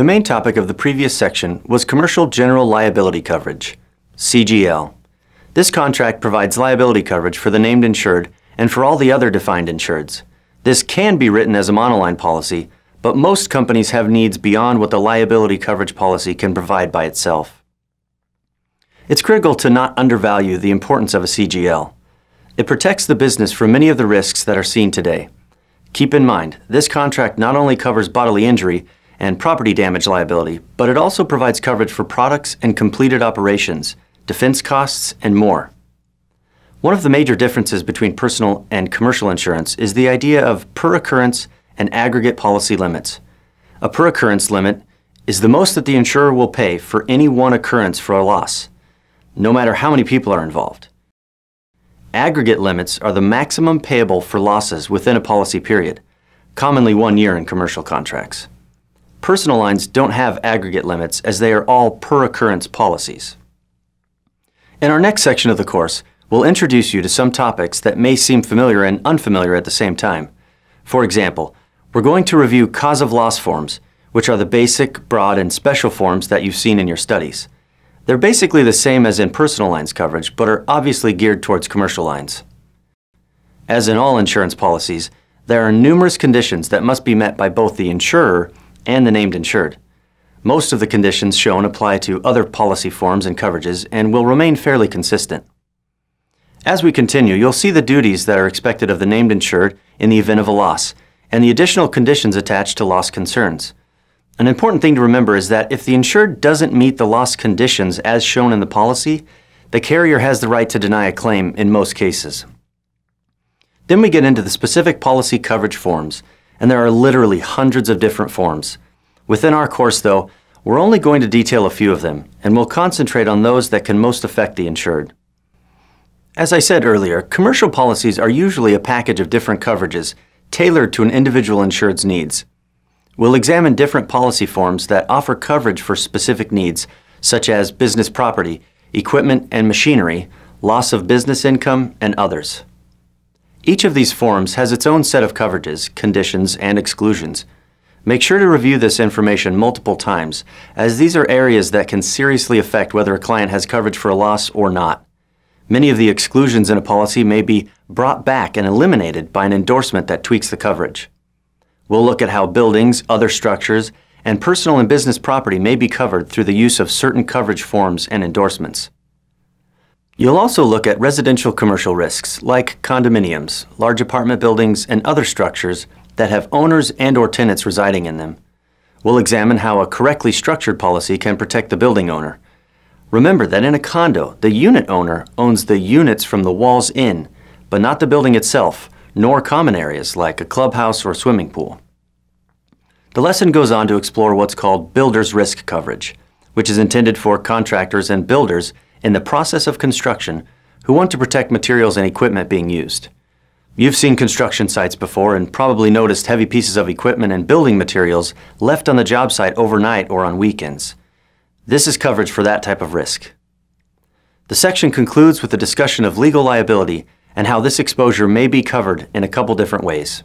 The main topic of the previous section was Commercial General Liability Coverage, CGL. This contract provides liability coverage for the named insured and for all the other defined insureds. This can be written as a monoline policy, but most companies have needs beyond what the liability coverage policy can provide by itself. It's critical to not undervalue the importance of a CGL. It protects the business from many of the risks that are seen today. Keep in mind, this contract not only covers bodily injury, and property damage liability, but it also provides coverage for products and completed operations, defense costs, and more. One of the major differences between personal and commercial insurance is the idea of per occurrence and aggregate policy limits. A per occurrence limit is the most that the insurer will pay for any one occurrence for a loss, no matter how many people are involved. Aggregate limits are the maximum payable for losses within a policy period, commonly one year in commercial contracts. Personal lines don't have aggregate limits as they are all per occurrence policies. In our next section of the course, we'll introduce you to some topics that may seem familiar and unfamiliar at the same time. For example, we're going to review cause of loss forms, which are the basic, broad, and special forms that you've seen in your studies. They're basically the same as in personal lines coverage, but are obviously geared towards commercial lines. As in all insurance policies, there are numerous conditions that must be met by both the insurer and the named insured. Most of the conditions shown apply to other policy forms and coverages and will remain fairly consistent. As we continue, you'll see the duties that are expected of the named insured in the event of a loss and the additional conditions attached to loss concerns. An important thing to remember is that if the insured doesn't meet the loss conditions as shown in the policy, the carrier has the right to deny a claim in most cases. Then we get into the specific policy coverage forms and there are literally hundreds of different forms. Within our course, though, we're only going to detail a few of them, and we'll concentrate on those that can most affect the insured. As I said earlier, commercial policies are usually a package of different coverages tailored to an individual insured's needs. We'll examine different policy forms that offer coverage for specific needs, such as business property, equipment and machinery, loss of business income, and others. Each of these forms has its own set of coverages, conditions, and exclusions. Make sure to review this information multiple times, as these are areas that can seriously affect whether a client has coverage for a loss or not. Many of the exclusions in a policy may be brought back and eliminated by an endorsement that tweaks the coverage. We'll look at how buildings, other structures, and personal and business property may be covered through the use of certain coverage forms and endorsements. You'll also look at residential commercial risks, like condominiums, large apartment buildings, and other structures that have owners and or tenants residing in them. We'll examine how a correctly structured policy can protect the building owner. Remember that in a condo, the unit owner owns the units from the walls in, but not the building itself, nor common areas like a clubhouse or swimming pool. The lesson goes on to explore what's called builder's risk coverage, which is intended for contractors and builders in the process of construction who want to protect materials and equipment being used. You've seen construction sites before and probably noticed heavy pieces of equipment and building materials left on the job site overnight or on weekends. This is coverage for that type of risk. The section concludes with a discussion of legal liability and how this exposure may be covered in a couple different ways.